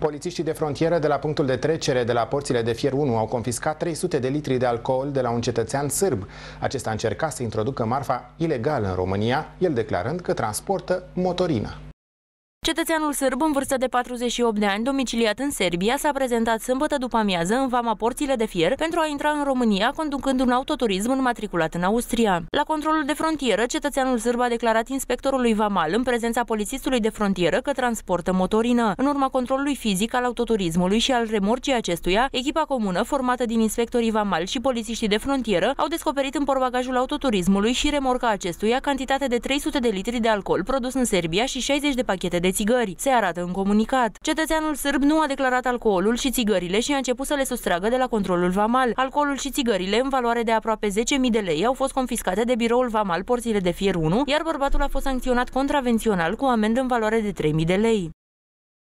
Polițiștii de frontieră de la punctul de trecere de la porțile de fier 1 au confiscat 300 de litri de alcool de la un cetățean sârb. Acesta încerca să introducă marfa ilegal în România, el declarând că transportă motorină. Cetățeanul sârb în vârstă de 48 de ani, domiciliat în Serbia, s-a prezentat sâmbătă după amiază în vama porțile de fier pentru a intra în România, conducând un autoturism înmatriculat în Austria. La controlul de frontieră, cetățeanul sârb a declarat inspectorului Vamal în prezența polițistului de frontieră că transportă motorină. În urma controlului fizic al autoturismului și al remorcii acestuia, echipa comună, formată din inspectorii Vamal și polițiștii de frontieră, au descoperit în porbagajul autoturismului și remorca acestuia cantitate de 300 de litri de alcool produs în Serbia și 60 de pachete de de țigări. Se arată în comunicat. Cetățeanul sârb nu a declarat alcoolul și țigările și a început să le sustragă de la controlul vamal. Alcoolul și țigările, în valoare de aproape 10.000 de lei, au fost confiscate de biroul vamal porțile de fier 1, iar bărbatul a fost sancționat contravențional cu amendă în valoare de 3.000 de lei.